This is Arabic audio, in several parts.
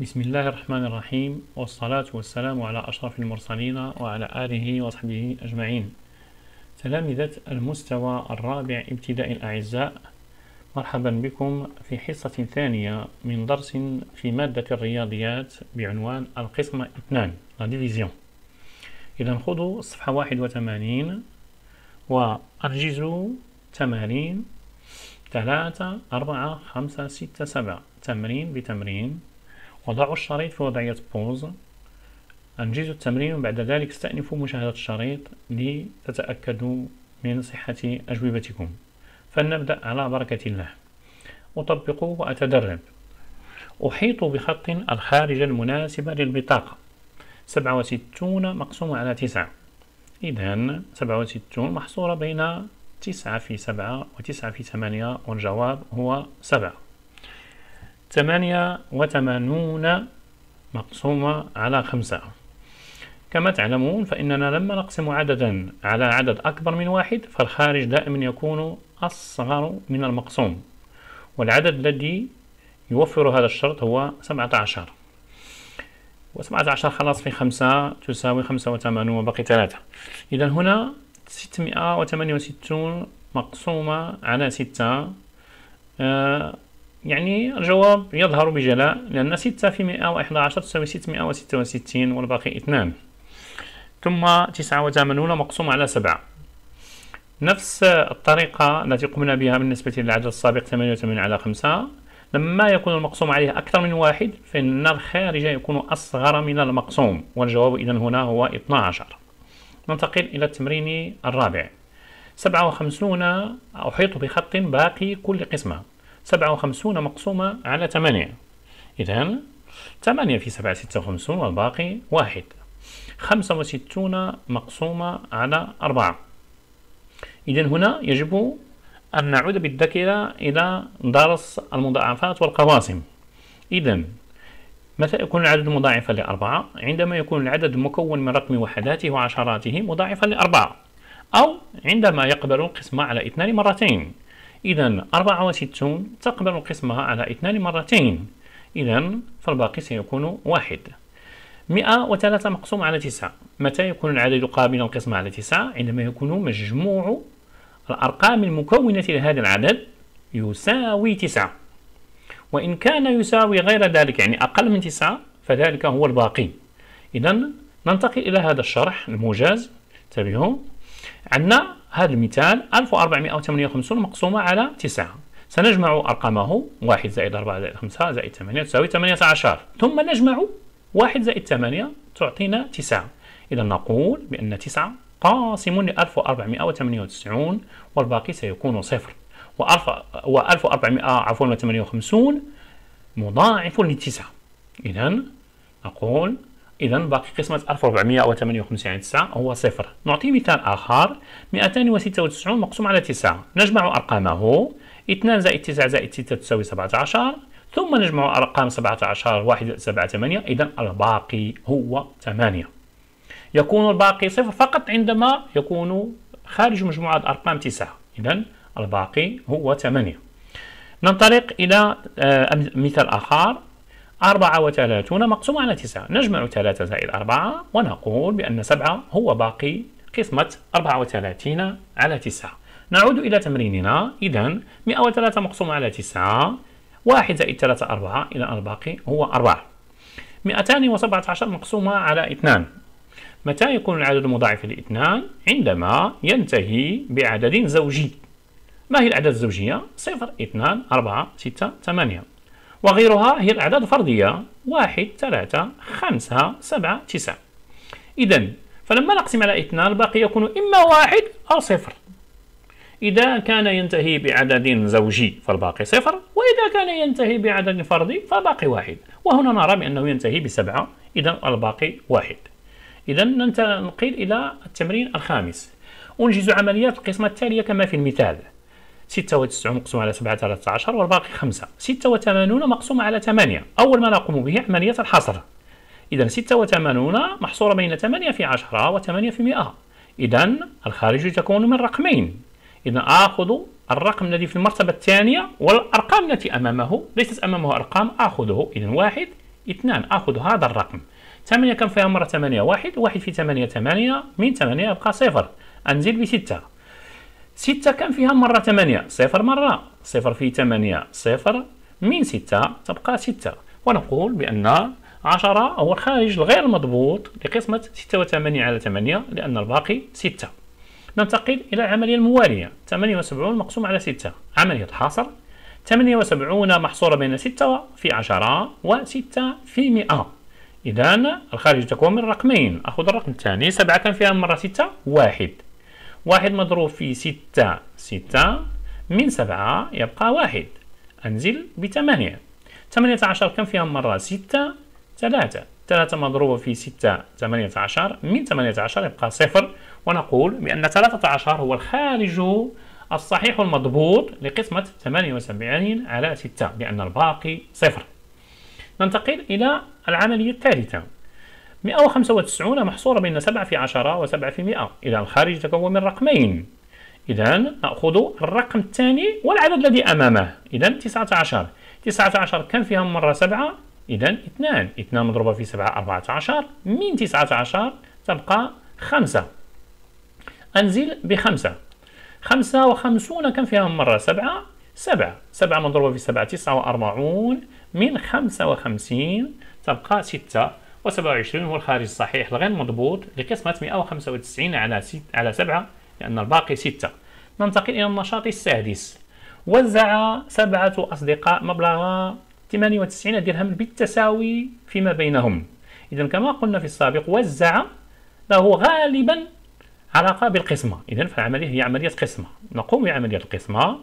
بسم الله الرحمن الرحيم والصلاة والسلام على أشرف المرسلين وعلى آله وصحبه أجمعين تلامذة المستوى الرابع ابتداء الأعزاء مرحبا بكم في حصة ثانية من درس في مادة الرياضيات بعنوان القسم 2 لا ديفيزيون إذا خذوا صفحة 81 وأرجزوا تمارين 3 4 5 6 7 تمرين بتمرين وضعوا الشريط في وضعية بوز أنجزوا التمرين وبعد ذلك استأنفوا مشاهدة الشريط لتتأكدوا من صحة أجوبتكم فلنبدأ على بركة الله أطبق وأتدرب أحيط بخط الخارج المناسبة للبطاقة 67 مقسومة على 9 إذا 67 محصورة بين 9 في 7 و9 في 8 والجواب هو 7 ثمانية وثمانون مقسومة على خمسة كما تعلمون فإننا لما نقسم عددا على عدد أكبر من واحد فالخارج دائما يكون أصغر من المقسوم والعدد الذي يوفر هذا الشرط هو 17 و17 خلاص في 5 تساوي 85 وباقي 3 إذا هنا 668 مقسومة على 6 آه يعني الجواب يظهر بجلاء لأن 6 في 111 تساوي 666 والباقي 2 ثم 89 مقسوم على 7 نفس الطريقة التي قمنا بها بالنسبة للعدد السابق 88 على 5 لما يكون المقسوم عليه أكثر من واحد فإن الخارج يكون أصغر من المقسوم والجواب إذا هنا هو 12 ننتقل إلى التمرين الرابع 57 أحيط بخط باقي كل قسمة 57 مقسومة على 8 إذا 8 في 7 56 والباقي واحد 65 مقسومة على 4 إذا هنا يجب أن نعود بالذاكرة إلى درس المضاعفات والقواسم إذا متى يكون العدد مضاعفا لأربعة؟ عندما يكون العدد مكون من رقم وحداته وعشراته مضاعفا لأربعة أو عندما يقبل القسمة على اثنان مرتين إذا أربعة وستون تقبل قسمها على اثنان مرتين إذا فالباقي سيكون واحد مئة وثلاثة مقسوم على تسعة متى يكون العدد قابلا القسمة على تسعة عندما يكون مجموع الأرقام المكونة لهذا العدد يساوي تسعة وإن كان يساوي غير ذلك يعني أقل من تسعة فذلك هو الباقي إذا ننتقل إلى هذا الشرح الموجز انتبهوا عندنا هذا المثال 1458 مقسومة على 9 سنجمع أرقامه 1 زائد 4 زائد 5 زائد 8 تساوي 18 ثم نجمع 1 زائد 8 تعطينا 9 إذا نقول بأن 9 قاسم ل 1498 والباقي سيكون صفر و 1400 عفوا 58 مضاعف إذا نقول إذا باقي قسمة 1458 9 هو صفر نعطي مثال آخر 296 مقسوم على 9 نجمع أرقامه 2 زائد 9 زائد 6 تساوي 17 ثم نجمع أرقام 17 1 7 8 إذا الباقي هو 8 يكون الباقي صفر فقط عندما يكون خارج مجموعة أرقام 9 إذا الباقي هو 8 ننطلق إلى آه، مثال آخر أربعة وثلاثون مقسومة على تسعة نجمع ثلاثة زائد أربعة ونقول بأن سبعة هو باقي قسمة أربعة وثلاثين على تسعة نعود إلى تمريننا إذا 103 مقسومة على 9 1 زائد 3 4 إلى الباقي هو 4 217 مقسومة على 2 متى يكون العدد مضاعف لاثنان؟ عندما ينتهي بعدد زوجي ما هي الأعداد الزوجية؟ صفر 2 4 6 8 وغيرها هي الأعداد الفردية واحد ثلاثة خمسة سبعة تسعة إذا فلما نقسم على اثنان الباقي يكون إما واحد أو صفر إذا كان ينتهي بعدد زوجي فالباقي صفر وإذا كان ينتهي بعدد فردي فالباقي واحد وهنا نرى بأنه ينتهي بسبعة إذا الباقي واحد إذا ننتقل إلى التمرين الخامس أنجز عمليات القسمة التالية كما في المثال 96 مقسوم على 7 13 والباقي 5 86 مقسوم على 8 أول ما نقوم به عملية الحصر إذا 86 محصورة بين 8 في 10 و8 في 100 إذا الخارج تكون من رقمين إذا آخذ الرقم الذي في المرتبة الثانية والأرقام التي أمامه ليست أمامه أرقام آخذه إذا واحد اثنان آخذ هذا الرقم 8 كم فيها مرة 8 واحد واحد في 8 8 من 8 يبقى صفر أنزل بستة ستة كان فيها مرة ثمانية صفر مرة صفر في ثمانية صفر من ستة تبقى ستة ونقول بأن عشرة هو الخارج الغير مضبوط لقسمة ستة وثمانية على ثمانية لأن الباقي ستة ننتقل إلى العملية الموالية ثمانية وسبعون مقسوم على ستة عملية ثمانية وسبعون محصورة بين ستة في عشرة و في مئة إذا الخارج تكون من رقمين أخذ الرقم الثاني سبعة كان فيها مرة ستة واحد واحد مضروب في ستة ستة من سبعة يبقى واحد أنزل بثمانية ثمانية عشر كم فيها مرة ستة ثلاثة ثلاثة مضروبة في ستة ثمانية عشر من ثمانية عشر يبقى صفر ونقول بأن ثلاثة عشر هو الخارج الصحيح المضبوط لقسمة ثمانية وسبعين على ستة لأن الباقي صفر ننتقل إلى العملية الثالثة 195 محصورة بين 7 في 10 و7 في 100 إذا الخارج تكون من رقمين إذا نأخذ الرقم الثاني والعدد الذي أمامه إذا 19 19 كم فيها مرة 7 إذا 2 2 مضروبة في 7 14 من 19 تبقى 5 أنزل بخمسة 55 كم فيها مرة 7 7 7 مضروبة في 7 49 من 55 تبقى 6 و27 هو الخارج الصحيح الغير مضبوط لقسمة 195 على ست على 7 لأن الباقي 6 ننتقل إلى النشاط السادس وزع سبعة أصدقاء مبلغ 98 درهم بالتساوي فيما بينهم إذا كما قلنا في السابق وزع له غالبا علاقة بالقسمة إذا فالعملية هي عملية قسمة نقوم بعملية القسمة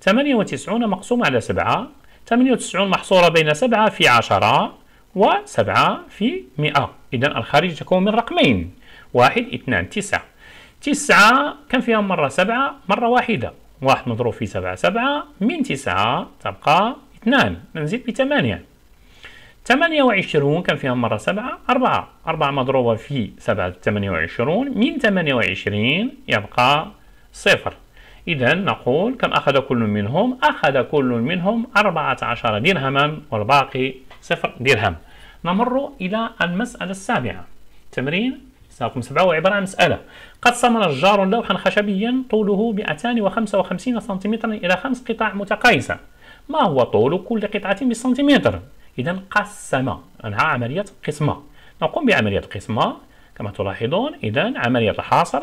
98 مقسوم على 7 98 محصورة بين 7 في 10 و وسبعة في مئة إذا الخارج تكون من رقمين واحد اثنان تسعة تسعة كم فيها مرة سبعة مرة واحدة واحد مضروب في سبعة سبعة من تسعة تبقى اثنان نزيد بثمانية ثمانية وعشرون كم فيها مرة سبعة أربعة أربعة مضروبة في سبعة ثمانية وعشرون من ثمانية وعشرين يبقى صفر إذا نقول كم أخذ كل منهم أخذ كل منهم أربعة عشر درهما والباقي صفر درهم نمر إلى المسألة السابعة تمرين رقم سبعة عباره عن مسألة قد صمر جار لوحا خشبيا طوله 255 سنتيمترا إلى خمس قطع متقايسة ما هو طول كل قطعة بالسنتيمتر؟ إذا قسم أنها عملية قسمة نقوم بعملية قسمة كما تلاحظون إذا عملية الحاصر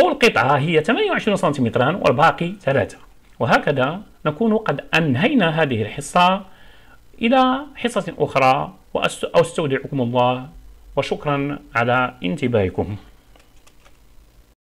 فول قطعة هي 28 سنتيمترا والباقي 3 وهكذا نكون قد أنهينا هذه الحصة إلى حصة أخرى وأستودعكم الله وشكرا على انتباهكم